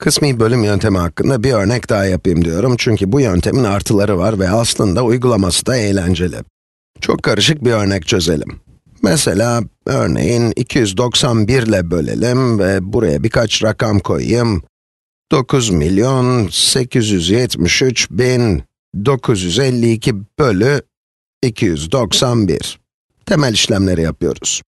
Kısmi bölüm yöntemi hakkında bir örnek daha yapayım diyorum çünkü bu yöntemin artıları var ve aslında uygulaması da eğlenceli. Çok karışık bir örnek çözelim. Mesela, örneğin 291 ile bölelim ve buraya birkaç rakam koyayım. 9 milyon 873 bin 952 bölü 291. Temel işlemleri yapıyoruz.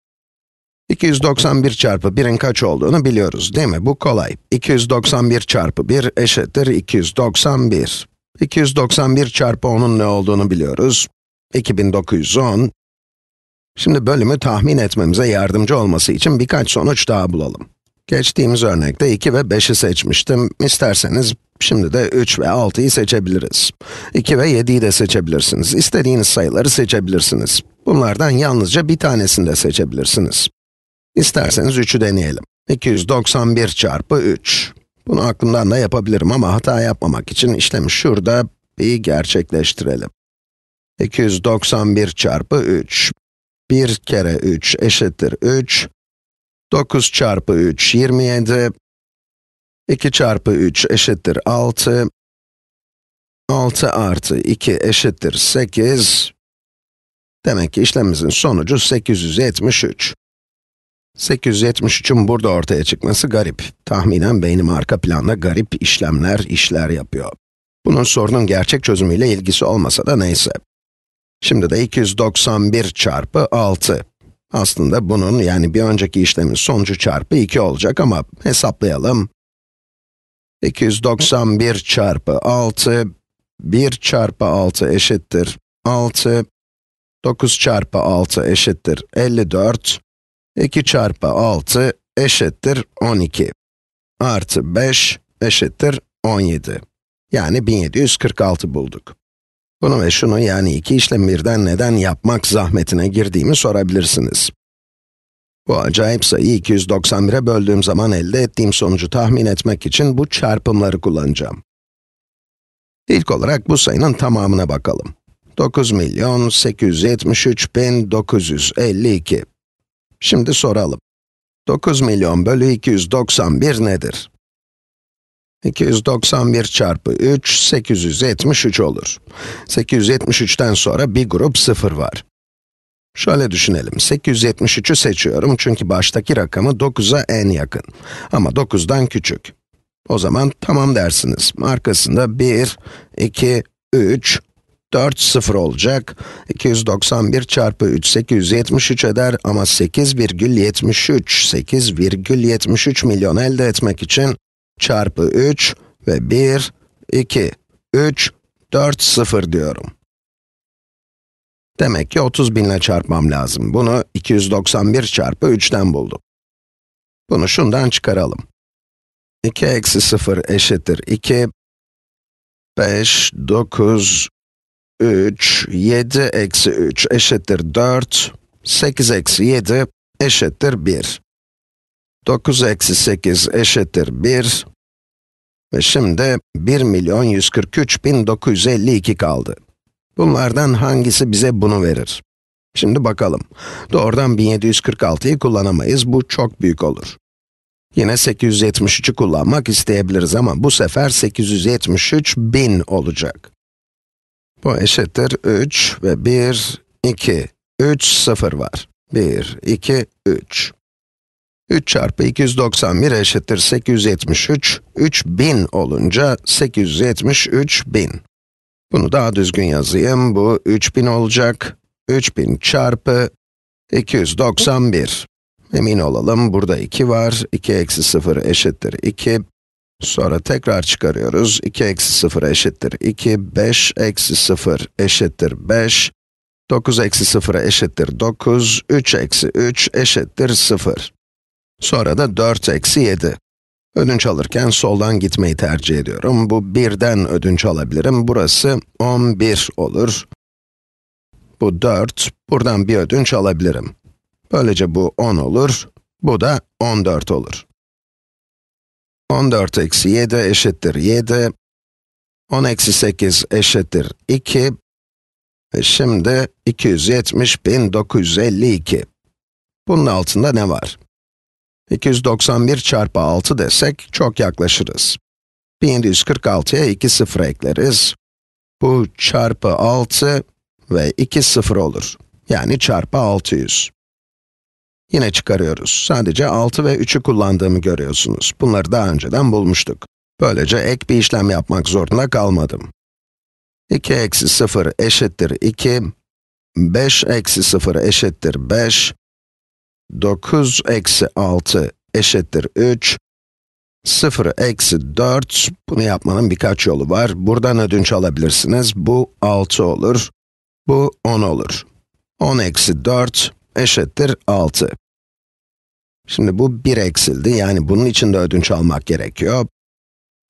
291 çarpı 1'in kaç olduğunu biliyoruz değil mi? Bu kolay. 291 çarpı 1 eşittir 291. 291 çarpı 10'un ne olduğunu biliyoruz. 2910. Şimdi bölümü tahmin etmemize yardımcı olması için birkaç sonuç daha bulalım. Geçtiğimiz örnekte 2 ve 5'i seçmiştim. İsterseniz şimdi de 3 ve 6'yı seçebiliriz. 2 ve 7'yi de seçebilirsiniz. İstediğiniz sayıları seçebilirsiniz. Bunlardan yalnızca bir tanesini de seçebilirsiniz. İsterseniz 3'ü deneyelim. 291 çarpı 3. Bunu aklımdan da yapabilirim ama hata yapmamak için işlemi şurada bir gerçekleştirelim. 291 çarpı 3. 1 kere 3 eşittir 3. 9 çarpı 3, 27. 2 çarpı 3 eşittir 6. 6 artı 2 eşittir 8. Demek ki işlemimizin sonucu 873. 873'ün burada ortaya çıkması garip. Tahminen beynim arka planda garip işlemler, işler yapıyor. Bunun sorunun gerçek çözümüyle ilgisi olmasa da neyse. Şimdi de 291 çarpı 6. Aslında bunun yani bir önceki işlemin sonucu çarpı 2 olacak ama hesaplayalım. 291 çarpı 6, 1 çarpı 6 eşittir 6, 9 çarpı 6 eşittir 54, 2 çarpı 6 eşittir 12. Artı 5 eşittir 17. Yani 1746 bulduk. Bunu ve şunu yani iki işlem birden neden yapmak zahmetine girdiğimi sorabilirsiniz. Bu acayip sayıyı 291'e böldüğüm zaman elde ettiğim sonucu tahmin etmek için bu çarpımları kullanacağım. İlk olarak bu sayının tamamına bakalım. 9 milyon 873 bin 952. Şimdi soralım. 9 milyon bölü 291 nedir? 291 çarpı 3, 873 olur. 873'ten sonra bir grup 0 var. Şöyle düşünelim, 873'ü seçiyorum çünkü baştaki rakamı 9'a en yakın. Ama 9'dan küçük. O zaman tamam dersiniz. Arkasında 1, 2, 3, 4 sıfır olacak. 291 çarpı 3 873 eder ama 8,73 8,73 milyon elde etmek için çarpı 3 ve 1, 2, 3, 4 sıfır diyorum. Demek ki 30 binle çarpmam lazım. Bunu 291 çarpı 3'ten buldum. Bunu şundan çıkaralım. 2 eksi 0 eşittir 2, 5, 9, 3, 7 eksi 3 eşittir 4, 8 eksi 7 eşittir 1. 9 eksi 8 eşittir 1. Ve şimdi 1 milyon 143 bin 952 kaldı. Bunlardan hangisi bize bunu verir? Şimdi bakalım. Doğrudan 1746'yı kullanamayız, bu çok büyük olur. Yine 873'ü kullanmak isteyebiliriz ama bu sefer 873 bin olacak. Bu eşittir 3 ve 1, 2, 3, 0 var. 1, 2, 3. 3 çarpı 291 eşittir 873, 3000 olunca 873 bin. Bunu daha düzgün yazayım, bu 3000 olacak. 3000 çarpı 291. Emin olalım, burada 2 var, 2 eksi 0 eşittir 2, Sonra tekrar çıkarıyoruz. 2 eksi 0 eşittir 2, 5 eksi 0 eşittir 5, 9 eksi 0 eşittir 9, 3 eksi 3 eşittir 0. Sonra da 4 eksi 7. Ödünç alırken soldan gitmeyi tercih ediyorum. Bu 1'den ödünç alabilirim. Burası 11 olur. Bu 4, buradan bir ödünç alabilirim. Böylece bu 10 olur, bu da 14 olur. 14 eksi 7 eşittir 7. 10 eksi 8 eşittir 2. Ve şimdi 270.952. Bunun altında ne var? 291 çarpı 6 desek çok yaklaşırız. 1746'ya 2 sıfır ekleriz. Bu çarpı 6 ve 2 sıfır olur. Yani çarpı 600. Yine çıkarıyoruz. Sadece 6 ve 3'ü kullandığımı görüyorsunuz. Bunları daha önceden bulmuştuk. Böylece ek bir işlem yapmak zorunda kalmadım. 2 eksi 0 eşittir 2, 5 eksi 0 eşittir 5, 9 eksi 6 eşittir 3, 0 eksi 4, bunu yapmanın birkaç yolu var. Buradan ödünç alabilirsiniz. Bu 6 olur, bu 10 olur. 10 eksi 4, eşittir 6. Şimdi bu 1 eksildi, yani bunun için de ödünç almak gerekiyor.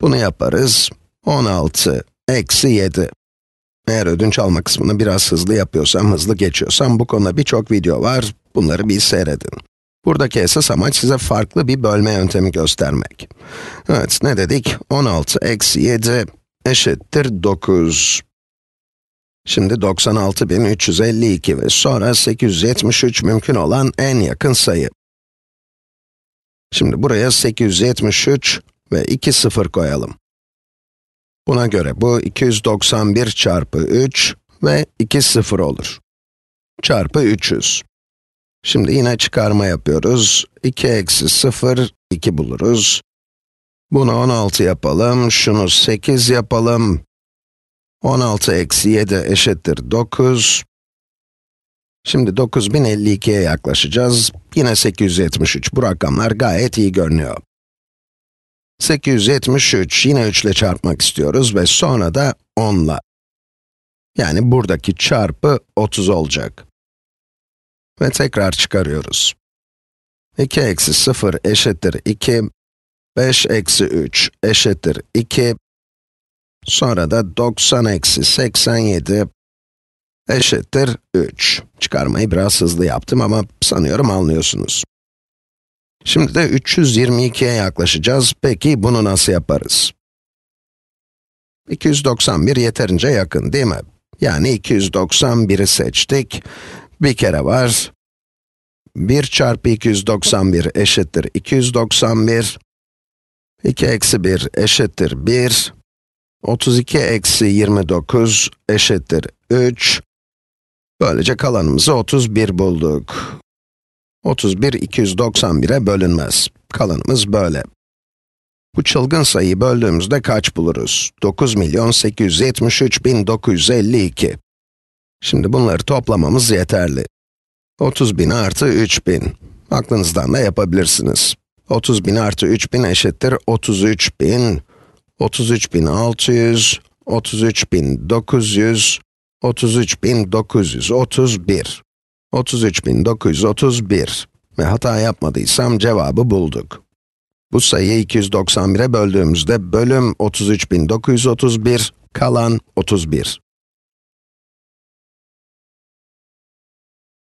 Bunu yaparız. 16 eksi 7. Eğer ödünç alma kısmını biraz hızlı yapıyorsam, hızlı geçiyorsam bu konuda birçok video var. Bunları bir seyredin. Buradaki esas amaç size farklı bir bölme yöntemi göstermek. Evet, ne dedik? 16 eksi 7 eşittir 9. Şimdi 96.352 ve sonra 873 mümkün olan en yakın sayı. Şimdi buraya 873 ve 2 sıfır koyalım. Buna göre bu 291 çarpı 3 ve 2 sıfır olur. Çarpı 300. Şimdi yine çıkarma yapıyoruz. 2 eksi 0, 2 buluruz. Bunu 16 yapalım, şunu 8 yapalım, 16 eksi 7 eşittir 9. Şimdi 9052'ye yaklaşacağız. Yine 873. Bu rakamlar gayet iyi görünüyor. 873, yine 3 ile çarpmak istiyoruz ve sonra da 10 ile. Yani buradaki çarpı 30 olacak. Ve tekrar çıkarıyoruz. 2 eksi 0 eşittir 2, 5 eksi 3 eşittir 2, Sonra da 90 eksi 87 eşittir 3. Çıkarmayı biraz hızlı yaptım ama sanıyorum anlıyorsunuz. Şimdi de 322'ye yaklaşacağız. Peki bunu nasıl yaparız? 291 yeterince yakın değil mi? Yani 291'i seçtik. Bir kere var. 1 çarpı 291 eşittir 291. 2 eksi 1 eşittir 1. 32 eksi 29 eşittir 3. Böylece kalanımızı 31 bulduk. 31 291'e bölünmez. Kalanımız böyle. Bu çılgın sayıyı böldüğümüzde kaç buluruz? 9 milyon 873 bin 952. Şimdi bunları toplamamız yeterli. 30 bin artı 3 bin. Aklınızdan da yapabilirsiniz. 30 bin artı 3 bin eşittir 33 bin. 33.600, 33.900, 33.931. 33.931 ve hata yapmadıysam cevabı bulduk. Bu sayıyı 291'e böldüğümüzde bölüm 33.931, kalan 31.